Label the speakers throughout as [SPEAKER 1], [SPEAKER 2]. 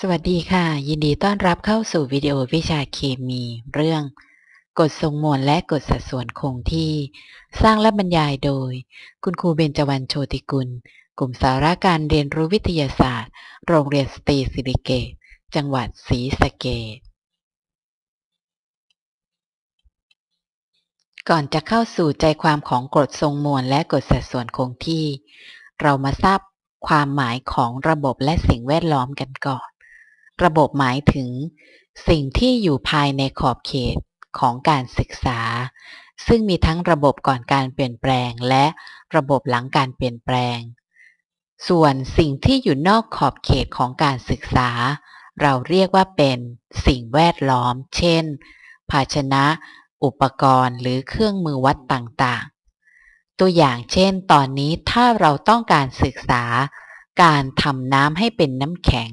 [SPEAKER 1] สวัสดีค่ะ ยินดีต้อนรับเข้าสู่วิดีโอวิชาเคมี เรื่อง กฎทรงมวลและกฎสัดส่วนคงที่ สร้างและบรรยายโดย คุณครูเบญจวรรณโชติกุลกลุ่มสาระการเรียนรู้วิทยาศาสตร์ โรงเรียนสตรีสิริเกต จังหวัดศรีสะเกษก่อนจะเข้าสู่ใจความของกฎทรงมวลและกฎสัดส่วนคงที่ เรามาทราบความหมายของระบบและสิ่งแวดล้อมกันก่อนระบบหมายถึงสิ่งที่อยู่ภายในขอบเขตของการศึกษา ซึ่งมีทั้งระบบก่อนการเปลี่ยนแปลงและระบบหลังการเปลี่ยนแปลง ส่วนสิ่งที่อยู่นอกขอบเขตของการศึกษา เราเรียกว่าเป็นสิ่งแวดล้อม เช่น ภาชนะ อุปกรณ์หรือเครื่องมือวัดต่างๆ ตัวอย่างเช่นตอนนี้ถ้าเราต้องการศึกษาการทำน้ำให้เป็นน้ำแข็ง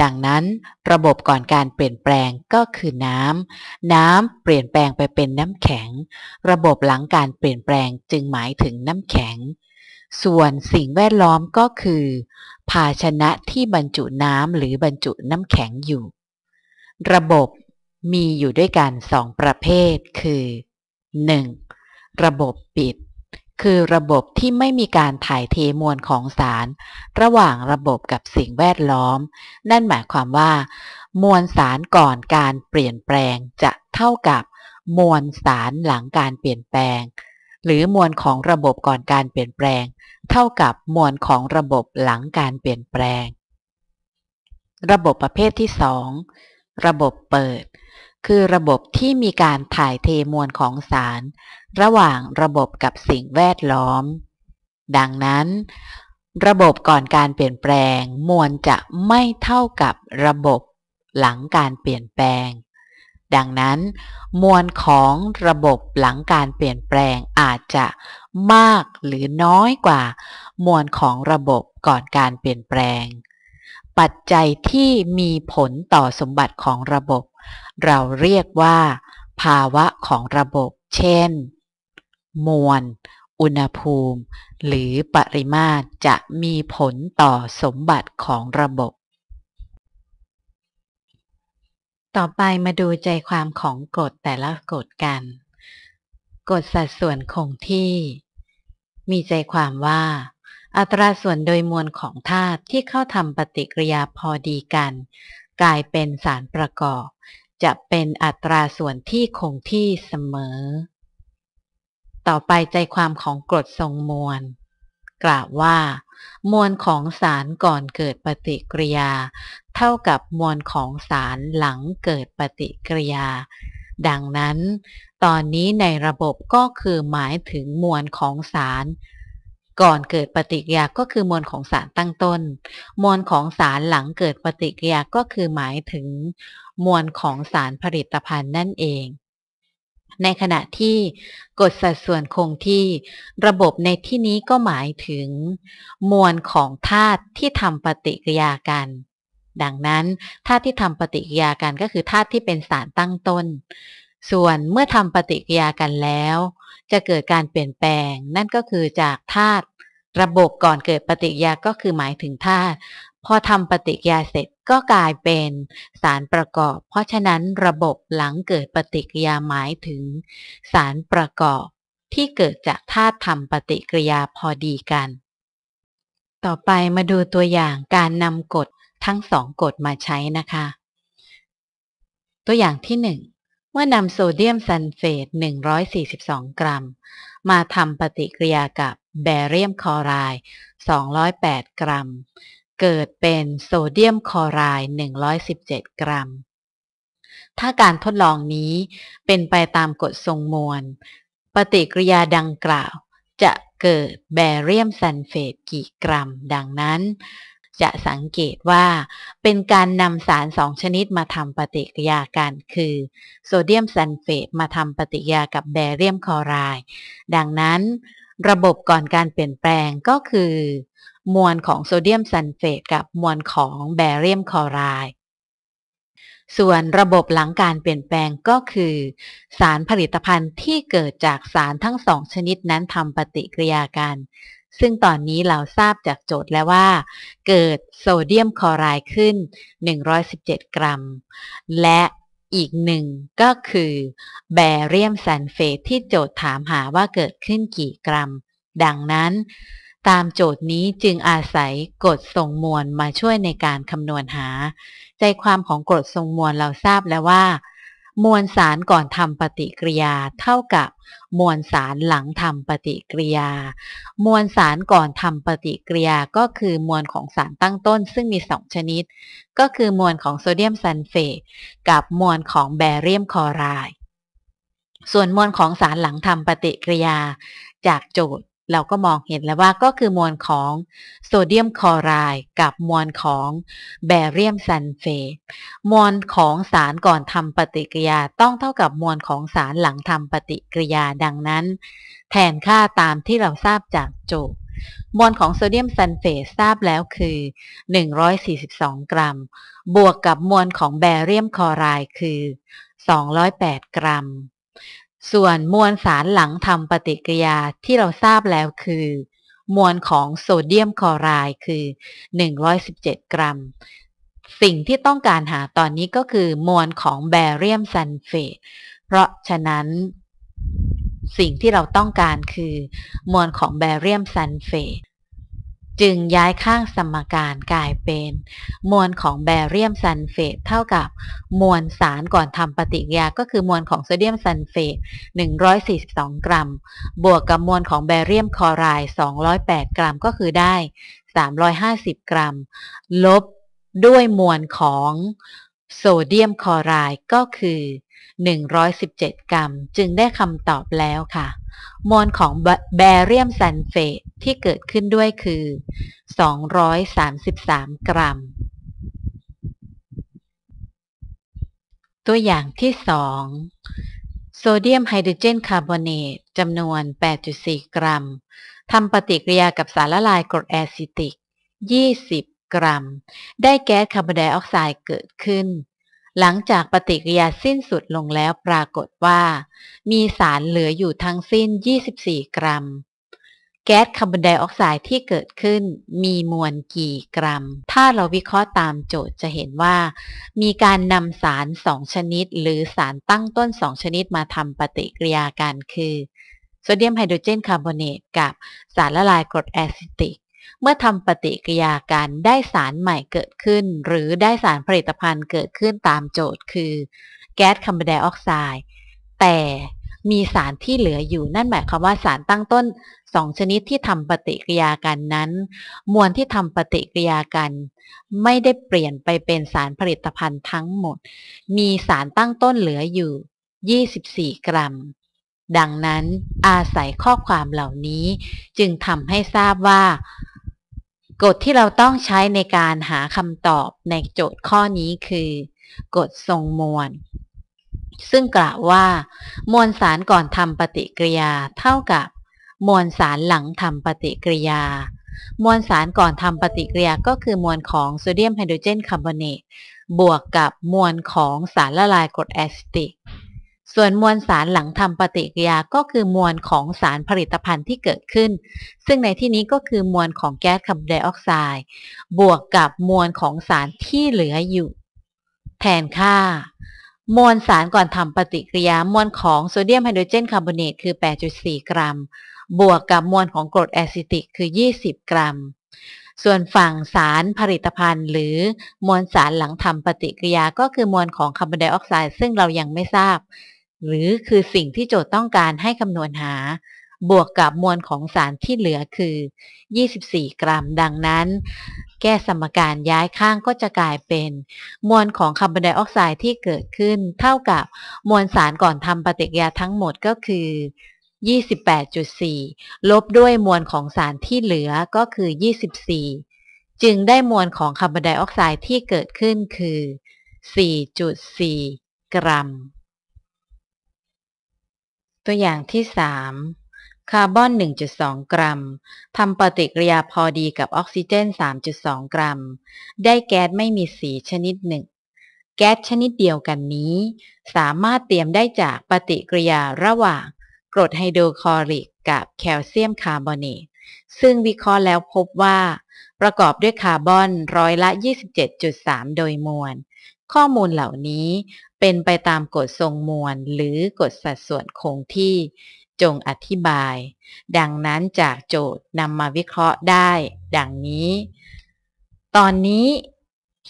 [SPEAKER 1] ดังนั้นระบบก่อนการเปลี่ยนแปลงก็คือน้ำน้ำเปลี่ยนแปลงไปเป็นน้ำแข็ง ระบบหลังการเปลี่ยนแปลงจึงหมายถึงน้ำแข็ง ส่วนสิ่งแวดล้อมก็คือ ภาชนะที่บรรจุน้ำหรือบรรจุน้ำแข็งอยู่ ระบบมีอยู่ด้วยกันสองประเภทคือ 1. ระบบปิดคือระบบที่ไม่มีการถ่ายเทมวลของสาร ระหว่างระบบกับสิ่งแวดล้อม นั่นหมายความว่า มวลสารก่อนการเปลี่ยนแปลงจะเท่ากับมวลสารหลังการเปลี่ยนแปลง หรือมวลของระบบก่อนการเปลี่ยนแปลง เท่ากับมวลของระบบหลังการเปลี่ยนแปลง ระบบประเภทที่ 2 ระบบเปิดคือระบบที่มีการถ่ายเทมวลของสาร ระหว่างระบบกับสิ่งแวดล้อม ดังนั้น ระบบก่อนการเปลี่ยนแปลง มวลจะไม่เท่ากับระบบหลังการเปลี่ยนแปลง ดังนั้น มวลของระบบหลังการเปลี่ยนแปลงอาจจะมากหรือน้อยกว่า มวลของระบบก่อนการเปลี่ยนแปลง ปัจจัยที่มีผลต่อสมบัติของระบบเราเรียกว่า ภาวะของระบบ เช่น มวล อุณหภูมิ หรือปริมาตรจะมีผลต่อสมบัติของระบบ ต่อไปมาดูใจความของกฎแต่ละกฎกัน กฎสัดส่วนคงที่ มีใจความว่า อัตราส่วนโดยมวลของธาตุที่เข้าทำปฏิกิริยาพอดีกันกลายเป็นสารประกอบ จะเป็นอัตราส่วนที่คงที่เสมอ ต่อไปใจความของกรดทรงมวล กล่าวว่า มวลของสารก่อนเกิดปฏิกิริยา เท่ากับมวลของสารหลังเกิดปฏิกิริยา ดังนั้น ตอนนี้ในระบบก็คือหมายถึงมวลของสารก่อนเกิดปฏิกิริยาก็คือมวลของสารตั้งต้น มวลของสารหลังเกิดปฏิกิริยาก็คือหมายถึงมวลของสารผลิตภัณฑ์นั่นเอง ในขณะที่กฎสัดส่วนคงที่ ระบบในที่นี้ก็หมายถึงมวลของธาตุที่ทำปฏิกิริยากัน ดังนั้นธาตุที่ทำปฏิกิริยากันก็คือธาตุที่เป็นสารตั้งต้น ส่วนเมื่อทำปฏิกิริยากันแล้วจะเกิดการเปลี่ยนแปลงนั่นก็คือจากธาตุระบบก่อนเกิดปฏิกิริยาก็คือหมายถึงธาตุพอทำปฏิกิริยาเสร็จก็กลายเป็นสารประกอบ เพราะฉะนั้นระบบหลังเกิดปฏิกิริยาหมายถึงสารประกอบที่เกิดจากธาตุทำปฏิกิริยาพอดีกัน ต่อไปมาดูตัวอย่างการนำกฎทั้งสองกฎมาใช้นะคะ ตัวอย่างที่หนึ่งมื่อนำโซเดียมซัลเฟต 142 กรัม มาทำปฏิกิริยากับแบเรียมคลอไรด์ 208 กรัม เกิดเป็นโซเดียมคลอไรด์ 117 กรัม ถ้าการทดลองนี้เป็นไปตามกฎทรงมวล ปฏิกิริยาดังกล่าวจะเกิดแบเรียมซัลเฟตกี่กรัม ดังนั้นจะสังเกตว่าเป็นการนำสารสองชนิดมาทำปฏิกิริยากัน คือ โซเดียมซัลเฟต มาทำปฏิกิริยากับแบเรียมคลอไรด์ดังนั้น ระบบก่อนการเปลี่ยนแปลงก็คือ มวลของโซเดียมซัลเฟต กับมวลของแบเรียมคลอไรด์ส่วนระบบหลังการเปลี่ยนแปลงก็คือ สารผลิตภัณฑ์ที่เกิดจากสารทั้งสองชนิดนั้นทำปฏิกิริยากันซึ่งตอนนี้เราทราบจากโจทย์แล้วว่าเกิดโซเดียมคลอไรด์ขึ้น 117 กรัม และอีกหนึ่งก็คือ แบเรียมซัลเฟตที่โจทย์ถามหาว่าเกิดขึ้นกี่กรัม ดังนั้น ตามโจทย์นี้จึงอาศัยกฎทรงมวลมาช่วยในการคำนวณหา ใจความของกฎทรงมวลเราทราบแล้วว่ามวลสารก่อนทำปฏิกิริยาเท่ากับมวลสารหลังทำปฏิกิริยา มวลสารก่อนทำปฏิกิริยาก็คือ มวลของสารตั้งต้นซึ่งมีสองชนิด ก็คือมวลของโซเดียมซัลเฟตกับมวลของแบเรียมคลอไรด์ส่วนมวลของสารหลังทำปฏิกิริยาจากโจทย์เราก็มองเห็นแล้วว่าก็คือมวลของโซเดียมคลอไรด์กับมวลของแบเรียมซัลเฟตมวลของสารก่อนทำปฏิกิริยาต้องเท่ากับมวลของสารหลังทำปฏิกิริยาดังนั้นแทนค่าตามที่เราทราบจากโจทย์มวลของโซเดียมซัลเฟตทราบแล้วคือ 142 กรัม บวกกับมวลของแบเรียมคลอไรด์คือ 208 กรัมส่วนมวลสารหลังทำปฏิกิริยาที่เราทราบแล้วคือ มวลของโซเดียมคลอไรด์คือ 117 กรัม สิ่งที่ต้องการหาตอนนี้ก็คือมวลของแบเรียมซัลเฟต เพราะฉะนั้น สิ่งที่เราต้องการคือ มวลของแบเรียมซัลเฟตจึงย้ายข้างสมการกลายเป็น มวลของแบเรียมซัลเฟต เท่ากับมวลสารก่อนทำปฏิกิริยาก็คือมวลของโซเดียมซัลเฟต 142 กรัม บวกกับมวลของแบเรียมคลอไรด์208 กรัม ก็คือได้ 350 กรัม ลบด้วยมวลของโซเดียมคลอไรด์ก็คือ 117 กรัม จึงได้คำตอบแล้วค่ะมวลของแบเรียมซัลเฟตที่เกิดขึ้นด้วยคือ 233 กรัม ตัวอย่างที่ 2 โซเดียมไฮโดรเจนคาร์บอเนตจำนวน 8.4 กรัมทำปฏิกิริยากับสารละลายกรดแอซิติก 20 กรัม ได้แก๊สคาร์บอนไดออกไซด์เกิดขึ้นหลังจากปฏิกิริยาสิ้นสุดลงแล้วปรากฏว่า มีสารเหลืออยู่ทั้งสิ้น 24 กรัม แก๊สคาร์บอนไดออกไซด์ที่เกิดขึ้นมีมวลกี่กรัม ถ้าเราวิเคราะห์ตามโจทย์จะเห็นว่า มีการนำสาร 2 ชนิดหรือสารตั้งต้น 2 ชนิดมาทำปฏิกิริยากันคือโซเดียมไฮโดรเจนคาร์บอเนตกับสารละลายกรดแอซิติกเมื่อทำปฏิกิยากันได้สารใหม่เกิดขึ้น หรือได้สารผลิตภัณฑ์เกิดขึ้นตามโจทย์ คือ แก๊สคาร์บอนไดออกไซด์แต่มีสารที่เหลืออยู่ นั่นหมายความว่าสารตั้งต้นสองชนิดที่ทำปฏิกิยากันนั้น มวลที่ทำปฏิกิิยากัน ไม่ได้เปลี่ยนไปเป็นสารผลิตภัณฑ์ทั้งหมด มีสารตั้งต้นเหลืออยู่24กรัม ดังนั้นอาศัยข้อความเหล่านี้จึงทำให้ทราบว่ากฎที่เราต้องใช้ในการหาคำตอบในโจทย์ข้อนี้คือกฎทรงมวล ซึ่งกล่าวว่ามวลสารก่อนทำปฏิกิริยาเท่ากับมวลสารหลังทำปฏิกิริยา มวลสารก่อนทำปฏิกิริยาก็คือมวลของโซเดียมไฮโดรเจนคาร์บอเนตบวกกับมวลของสารละลายกรดแอซิติกส่วนมวลสารหลังทำปฏิกิริยาก็คือมวลของสารผลิตภัณฑ์ที่เกิดขึ้น ซึ่งในที่นี้ก็คือมวลของแก๊สคาร์บอนไดออกไซด์ บวกกับมวลของสารที่เหลืออยู่ แทนค่า มวลสารก่อนทำปฏิกิริยามวลของโซเดียมไฮโดรเจนคาร์บอเนตคือ 8.4 กรัม บวกกับมวลของกรดแอซิติก คือ 20 กรัม ส่วนฝั่งสารผลิตภัณฑ์ หรือมวลสารหลังทำปฏิกิริยา ก็คือมวลของคาร์บอนไดออกไซด์ ซึ่งเรายังไม่ทราบหรือคือสิ่งที่โจทย์ต้องการให้คำนวณหา บวกกับมวลของสารที่เหลือคือ 24 กรัม ดังนั้น แก้สมการย้ายข้างก็จะกลายเป็น มวลของคาร์บอนไดออกไซด์ที่เกิดขึ้น เท่ากับมวลสารก่อนทำปฏิกิริยาทั้งหมดก็คือ 28.4 ลบด้วยมวลของสารที่เหลือก็คือ 24 จึงได้มวลของคาร์บอนไดออกไซด์ที่เกิดขึ้นคือ 4.4 กรัมตัวอย่างที่ 3 คาร์บอน 1.2 กรัม ทำปฏิกิริยาพอดีกับออกซิเจน 3.2 กรัม ได้แก๊สไม่มีสีชนิดหนึ่ง แก๊สชนิดเดียวกันนี้ สามารถเตรียมได้จากปฏิกิริยาระหว่าง กรดไฮโดรคลอริกกับแคลเซียมคาร์บอเนต ซึ่งวิเคราะห์แล้วพบว่า ประกอบด้วยคาร์บอนร้อยละ 27.3 โดยมวล ข้อมูลเหล่านี้เป็นไปตามกฎทรงมวล หรือกฎสัดส่วนคงที่จงอธิบาย ดังนั้นจากโจทย์นำมาวิเคราะห์ได้ ดังนี้ ตอนนี้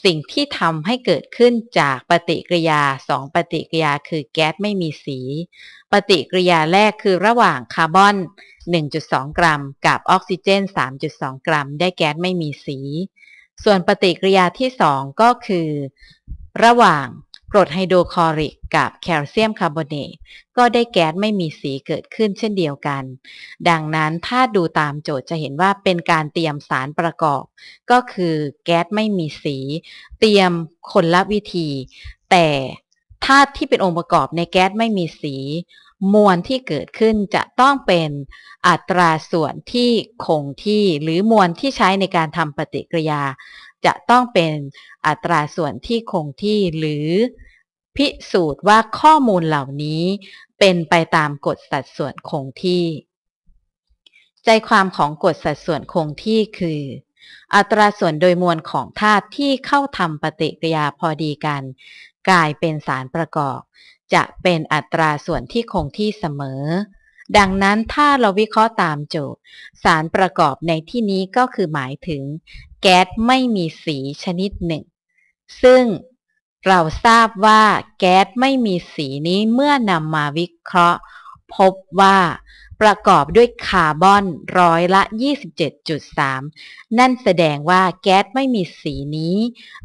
[SPEAKER 1] สิ่งที่ทำให้เกิดขึ้นจากปฏิกิริยาสองปฏิกิริยาคือแก๊สไม่มีสี ปฏิกิริยาแรกคือ ระหว่างคาร์บอน 1.2 กรัม กับออกซิเจน 3.2 กรัม ได้แก๊สไม่มีสี ส่วนปฏิกิริยาที่2ก็คือ ระหว่างกรดไฮโดรคลอริกกับแคลเซียมคาร์บอเนตก็ได้แก๊สไม่มีสีเกิดขึ้นเช่นเดียวกัน ดังนั้นถ้าดูตามโจทย์จะเห็นว่าเป็นการเตรียมสารประกอบ ก็คือแก๊สไม่มีสี เตรียมคนละวิธี แต่ธาตุที่เป็นองค์ประกอบในแก๊สไม่มีสี มวลที่เกิดขึ้นจะต้องเป็นอัตราส่วนที่คงที่หรือมวลที่ใช้ในการทำปฏิกิริยาจะต้องเป็นอัตราส่วนที่คงที่หรือ พิสูจน์ว่าข้อมูลเหล่านี้เป็นไปตามกฎสัดส่วนคงที่ ใจความของกฎสัดส่วนคงที่คือ อัตราส่วนโดยมวลของธาตุที่เข้าทำปฏิกิริยาพอดีกัน กลายเป็นสารประกอบ จะเป็นอัตราส่วนที่คงที่เสมอ ดังนั้นถ้าเราวิเคราะห์ตามโจทย์สารประกอบในที่นี้ก็คือหมายถึงแก๊สไม่มีสีชนิดหนึ่ง ซึ่งเราทราบว่าแก๊สไม่มีสีนี้เมื่อนำมาวิเคราะห์ พบว่าประกอบด้วยคาร์บอนร้อยละ 27.3 นั่นแสดงว่าแก๊สไม่มีสีนี้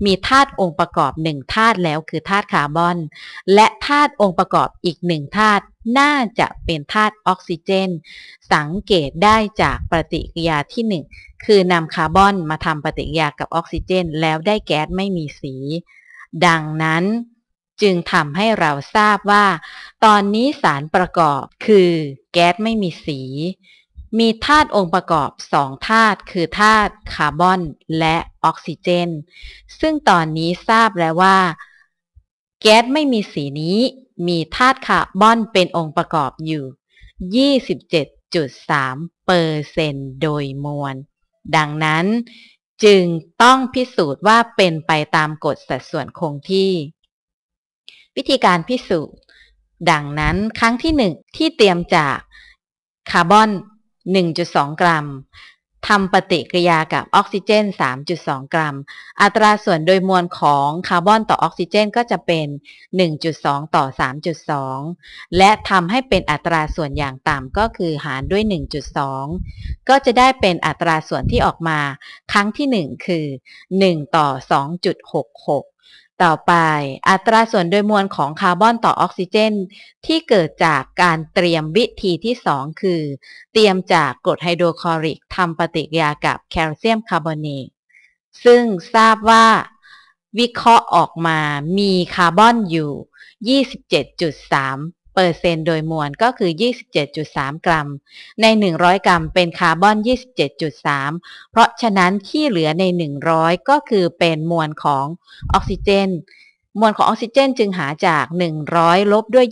[SPEAKER 1] มีธาตุองค์ประกอบหนึ่งธาตุแล้วคือธาตุคาร์บอนและธาตุองค์ประกอบอีกหนึ่งธาตุน่าจะเป็นธาตุออกซิเจน สังเกตได้จากปฏิกิริยาที่ 1 คือนำคาร์บอนมาทำปฏิกิริยากับออกซิเจนแล้วได้แก๊สไม่มีสี ดังนั้นจึงทำให้เราทราบว่า ตอนนี้สารประกอบคือแก๊สไม่มีสี มีธาตุองค์ประกอบสองธาตุคือธาตุคาร์บอนและออกซิเจน ซึ่งตอนนี้ทราบแล้วว่า แก๊สไม่มีสีนี้มีธาตุคาร์บอนเป็นองค์ประกอบอยู่ 27.3เปอร์เซนโดยมวล ดังนั้นจึงต้องพิสูจน์ว่าเป็นไปตามกฎสัดส่วนคงที่ วิธีการพิสูจน์ดังนั้นครั้งที่ 1 ที่เตรียมจากคาร์บอน 1.2 กรัมทำปฏิกิริยากับออกซิเจน 3.2 กรัม อัตราส่วนโดยมวลของคาร์บอนต่อออกซิเจนก็จะเป็น 1.2 ต่อ 3.2 และทำให้เป็นอัตราส่วนอย่างต่ำก็คือหารด้วย 1.2 ก็จะได้เป็นอัตราส่วนที่ออกมา ครั้งที่ 1 คือ 1 ต่อ 2.66ต่อไปอัตราส่วนโดยมวลของคาร์บอนต่อออกซิเจนที่เกิดจากการเตรียมวิธีที่ 2 คือเตรียมจากกรดไฮโดรคลอริกทำปฏิกิริยากับแคลเซียมคาร์บอเนตซึ่งทราบว่าวิเคราะห์ออกมามีคาร์บอนอยู่ 27.3เปอร์เซนต์โดยมวลก็คือ 27.3 กรัม ใน 100 กรัมเป็นคาร์บอน 27.3 เพราะฉะนั้นที่เหลือใน 100 ก็คือเป็นมวลของออกซิเจน มวลของออกซิเจนจึงหาจาก 100 ลบด้วย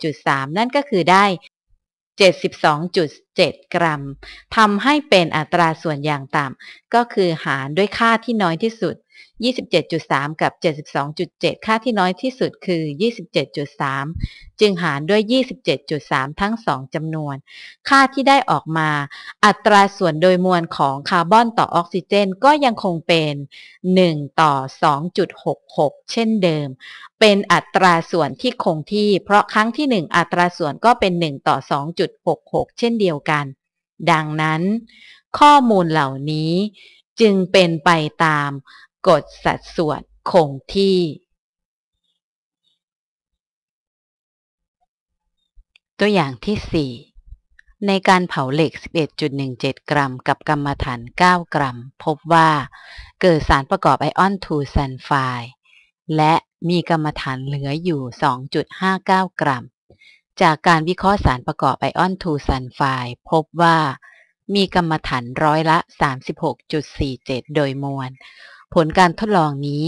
[SPEAKER 1] 27.3 นั่นก็คือได้ 72.7 กรัมทำให้เป็นอัตราส่วนอย่างต่ำก็คือหารด้วยค่าที่น้อยที่สุด27.3 กับ 72.7 ค่าที่น้อยที่สุดคือ 27.3 จึงหารด้วย 27.3 ทั้ง 2จำนวน ค่าที่ได้ออกมา อัตราส่วนโดยมวลของคาร์บอนต่อออกซิเจนก็ยังคงเป็น 1 ต่อ 2.66 เช่นเดิม เป็นอัตราส่วนที่คงที่ เพราะครั้งที่ 1 อัตราส่วนก็เป็น 1 ต่อ 2.66 เช่นเดียวกัน ดังนั้นข้อมูลเหล่านี้จึงเป็นไปตามกฎสัดส่วนคงที่ ตัวอย่างที่ 4 ในการเผาเหล็ก 11.17 กรัม กับกรรมฐาน9 กรัม พบว่า เกิดสารประกอบไอออนทูซันไฟและมีกรรมฐานเหลืออยู่ 2.59 กรัม จากการวิเคราะห์สารประกอบ ไอออนทูซันไฟพบว่า มีกรรมฐานร้อยละ 36.47 โดยมวลผลการทดลองนี้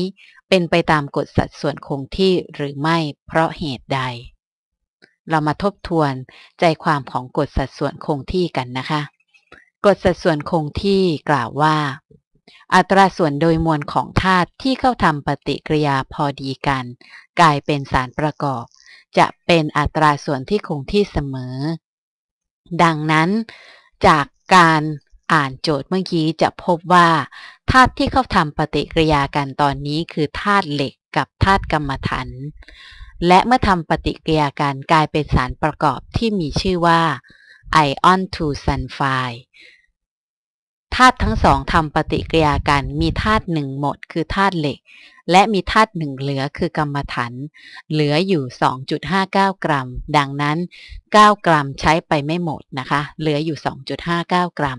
[SPEAKER 1] เป็นไปตามกฎสัดส่วนคงที่หรือไม่เพราะเหตุใด เรามาทบทวนใจความของกฎสัดส่วนคงที่กันนะคะ กฎสัดส่วนคงที่กล่าวว่า อัตราส่วนโดยมวลของธาตุที่เข้าทำปฏิกิริยาพอดีกันกลายเป็นสารประกอบ จะเป็นอัตราส่วนที่คงที่เสมอ ดังนั้น จากการอ่านโจทย์เมื่อกี้จะพบว่าธาตุที่เขาทำปฏิกิริยากันตอนนี้คือธาตุเหล็กกับธาตุกรรมถัน และเมื่อทำปฏิกิริยากันกลายเป็นสารประกอบที่มีชื่อว่าไอออนทูซันไฟธาตุทั้งสองทำปฏิกิริยากันมีธาตุหนึ่งหมดคือธาตุเหล็ก และมีธาตุหนึ่งเหลือคือกรรมฐานเหลืออยู่ 2.59 กรัม ดังนั้น 9 กรัมใช้ไปไม่หมดนะคะ เหลืออยู่ 2.59 กรัม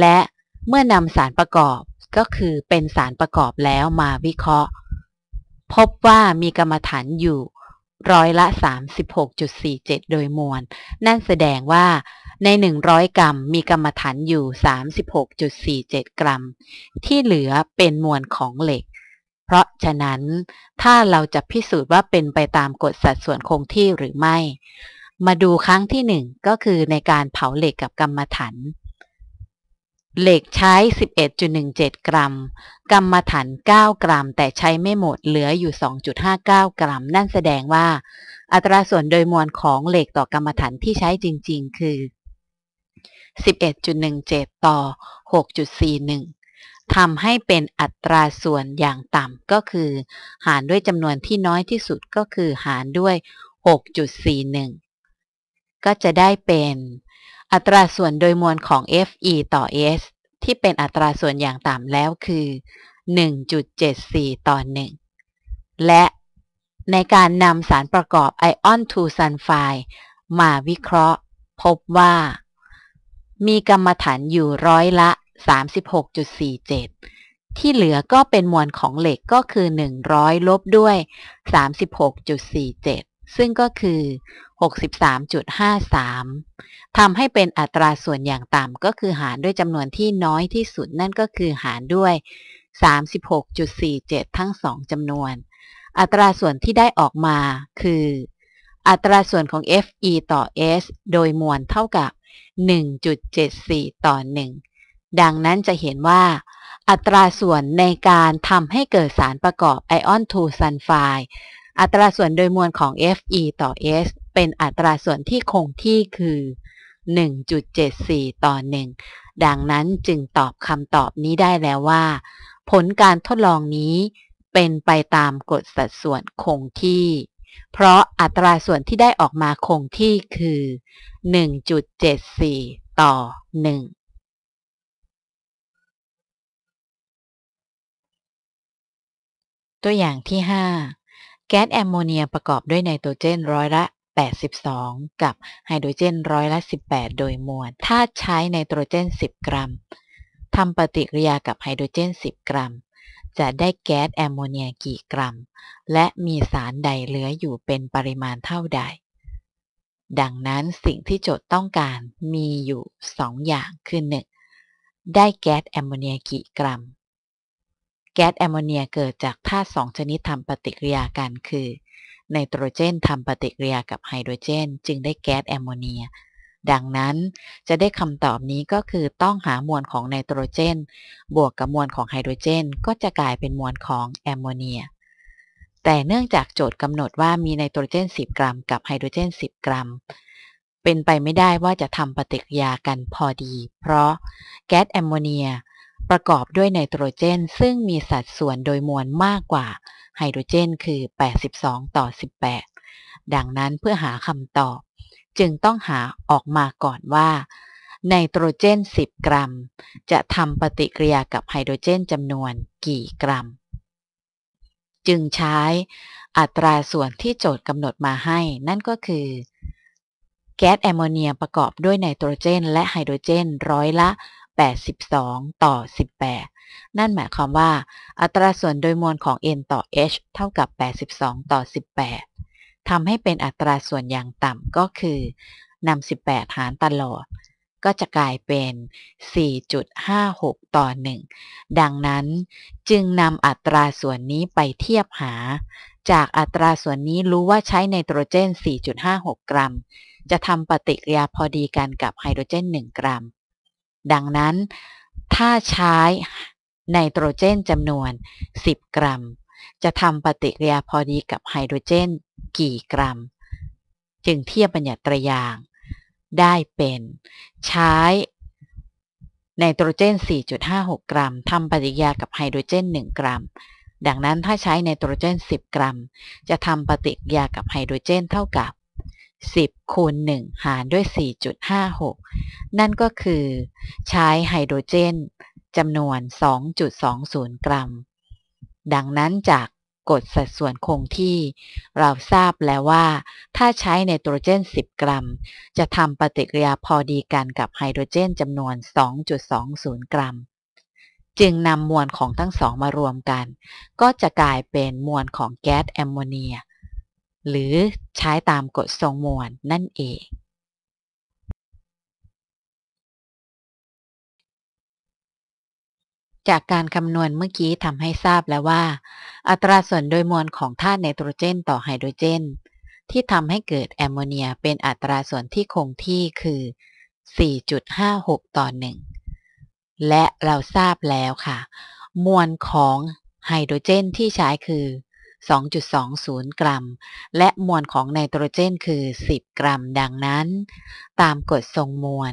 [SPEAKER 1] และเมื่อนำสารประกอบก็คือเป็นสารประกอบแล้วมาวิเคราะห์ พบว่ามีกรรมฐานอยู่ร้อยละ 36.47 โดยมวลนั่นแสดงว่าใน 100 กรัม มีกรรมฐานอยู่ 36.47 กรัม ที่เหลือเป็นมวลของเหล็ก เพราะฉะนั้นถ้าเราจะพิสูจน์ว่าเป็นไปตามกฎสัดส่วนคงที่หรือไม่ มาดูครั้งที่ 1 ก็คือในการเผาเหล็กกับกรรมฐานเหล็กใช้ 11.17 กรัม กรรมฐาน9 กรัม แต่ใช้ไม่หมดเหลืออยู่ 2.59 กรัม นั่นแสดงว่า อัตราส่วนโดยมวลของเหล็กต่อกรรมฐานที่ใช้จริงๆ คือ 11.17 ต่อ 6.41 ทำให้เป็นอัตราส่วนอย่างต่ำก็คือหารด้วยจำนวนที่น้อยที่สุดก็คือหารด้วย 6.41 ก็จะได้เป็นอัตราส่วนโดยมวลของ Fe ต่อ S ที่เป็นอัตราส่วนอย่างต่ำแล้วคือ 1.74 ต่อ 1 และในการนำสารประกอบไอออนทูซันไฟมาวิเคราะห์พบว่า มีกรรมฐานอยู่ร้อยละ 36.47 ที่เหลือก็เป็นมวลของเหล็กก็คือ 100 ลบด้วย 36.47ซึ่งก็คือ 63.53 ทำให้เป็นอัตราส่วนอย่างต่ำก็คือหารด้วยจำนวนที่น้อยที่สุดนั่นก็คือหารด้วย 36.47 ทั้งสองจำนวน อัตราส่วนที่ได้ออกมาคือ อัตราส่วนของ fe ต่อ s โดยมวลเท่ากับ 1.74 ต่อ 1 ดังนั้นจะเห็นว่า อัตราส่วนในการทำให้เกิดสารประกอบไอออนทูซันไฟอัตราส่วนโดยมวลของ Fe ต่อ S เป็นอัตราส่วนที่คงที่คือ 1.74 ต่อ 1 ดังนั้นจึงตอบคำตอบนี้ได้แล้วว่า ผลการทดลองนี้เป็นไปตามกฎสัดส่วนคงที่ เพราะอัตราส่วนที่ได้ออกมาคงที่คือ 1.74 ต่อ 1 ตัวอย่างที่ 5แก๊สแอมโมเนียประกอบด้วยไนโตรเจนร้อยละ 82 กับไฮโดรเจนร้อยละ 18 โดยมวล ถ้าใช้ไนโตรเจน 10 กรัมทำปฏิกิริยากับไฮโดรเจน 10 กรัม จะได้แก๊สแอมโมเนียกี่กรัมและมีสารใดเหลืออยู่เป็นปริมาณเท่าใด ดังนั้นสิ่งที่โจทย์ต้องการมีอยู่ 2 อย่าง คือ 1. ได้แก๊สแอมโมเนียกี่กรัมแก๊สแอมโมเนียเกิดจากธาตุสองชนิดทำปฏิกิริยากันคือ ไนโตรเจนทำปฏิกิริยากับไฮโดรเจนจึงได้แก๊สแอมโมเนีย ดังนั้นจะได้คำตอบนี้ก็คือต้องหามวลของไนโตรเจน บวกกับมวลของไฮโดรเจน ก็จะกลายเป็นมวลของแอมโมเนีย แต่เนื่องจากโจทย์กำหนดว่ามีไนโตรเจน 10 กรัม กับไฮโดรเจน 10 กรัม เป็นไปไม่ได้ว่าจะทำปฏิกิริยากันพอดี เพราะแก๊สแอมโมเนียประกอบด้วยไนโตรเจนซึ่งมีสัดส่วนโดยมวลมากกว่าไฮโดรเจนคือ 82 ต่อ 18 ดังนั้นเพื่อหาคำตอบ จึงต้องหาออกมาก่อนว่าไนโตรเจน 10 กรัม จะทำปฏิกิริยากับไฮโดรเจนจำนวนกี่กรัม จึงใช้อัตราส่วนที่โจทย์กำหนดมาให้ นั่นก็คือแก๊สแอมโมเนียประกอบด้วยไนโตรเจน และไฮโดรเจนร้อยละ82 ต่อ 18 นั่นหมายความว่า อัตราส่วนโดยมวลของ n ต่อ h เท่ากับ 82 ต่อ 18 ทำให้เป็นอัตราส่วนอย่างต่ำก็คือนำ 18 หารตลอด ก็จะกลายเป็น 4.56 ต่อ 1 ดังนั้นจึงนำอัตราส่วนนี้ไปเทียบหา จากอัตราส่วนนี้รู้ว่าใช้ไนโตรเจน 4.56 กรัม จะทำปฏิกิริยาพอดีกันกับไฮโดรเจน 1 กรัมดังนั้นถ้าใช้ไนโตรเจนจำนวน 10 กรัม จะทำปฏิกิริยาพอดีกับไฮโดรเจนกี่กรัม จึงเทียบบัญญัติตรยาง ได้เป็นใช้ไนโตรเจน 4.56 กรัมทำปฏิกิริยากับไฮโดรเจน 1 กรัม ดังนั้นถ้าใช้ไนโตรเจน 10 กรัมจะทำปฏิกิริยากับไฮโดรเจนเท่ากับ10คูณ1 หารด้วย 4.56 นั่นก็คือใช้ไฮโดรเจนจำนวน 2.20 กรัม ดังนั้นจากกฎสัดส่วนคงที่เราทราบแล้วว่า ถ้าใช้ไนโตรเจน 10 กรัม จะทำปฏิกิริยาพอดีกันกับไฮโดรเจนจำนวน 2.20 กรัม จึงนำมวลของทั้งสองมารวมกัน ก็จะกลายเป็นมวลของแก๊สแอมโมเนียหรือใช้ตามกฎทรงมวลนั่นเอง จากการคำนวณเมื่อกี้ทำให้ทราบแล้วว่า อัตราส่วนโดยมวลของธาตุไนโตรเจนต่อไฮโดรเจน ที่ทำให้เกิดแอมโมเนียเป็นอัตราส่วนที่คงที่คือ 4.56 ต่อ 1 และเราทราบแล้วค่ะ มวลของไฮโดรเจนที่ใช้คือ2.20 กรัม และมวล ของไนโตรเจนคือ 10 กรัม ดังนั้น ตามกฎทรงมวล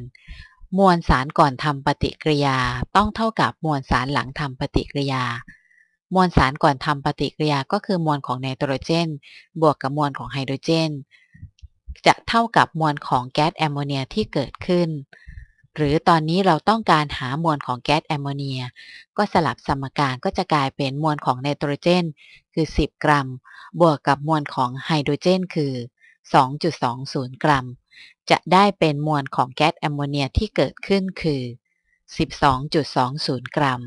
[SPEAKER 1] มวลสารก่อนทำปฏิกิริยาต้องเท่ากับมวลสารหลังทำปฏิกิริยา มวลสารก่อนทำปฏิกิริยาก็คือมวลของไนโตรเจน บวกกับมวลของไฮโดรเจน จะเท่ากับมวลของแก๊สแอมโมเนียที่เกิดขึ้นหรือตอนนี้เราต้องการหามวลของแก๊สแอมโมเนีย ก็สลับสมการก็จะกลายเป็นมวลของไนโตรเจนคือ 10 กรัม บวกกับมวลของไฮโดรเจนคือ 2.20 กรัม จะได้เป็นมวล ของแก๊สแอมโมเนียที่เกิดขึ้นคือ 12.20 กรัม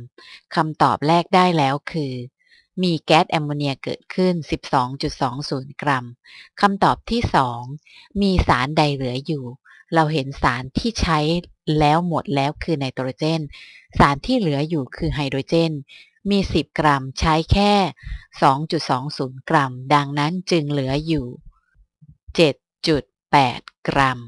[SPEAKER 1] คำตอบแรกได้แล้วคือ มีแก๊สแอมโมเนียเกิดขึ้น 12.20 กรัม คำตอบที่2มีสารใดเหลืออยู่ เราเห็นสารที่ใช้แล้วหมดแล้วคือไนโตรเจน สารที่เหลืออยู่คือไฮโดรเจน มี 10 กรัมใช้แค่ 2.20 กรัม ดังนั้นจึงเหลืออยู่ 7.8 กรัม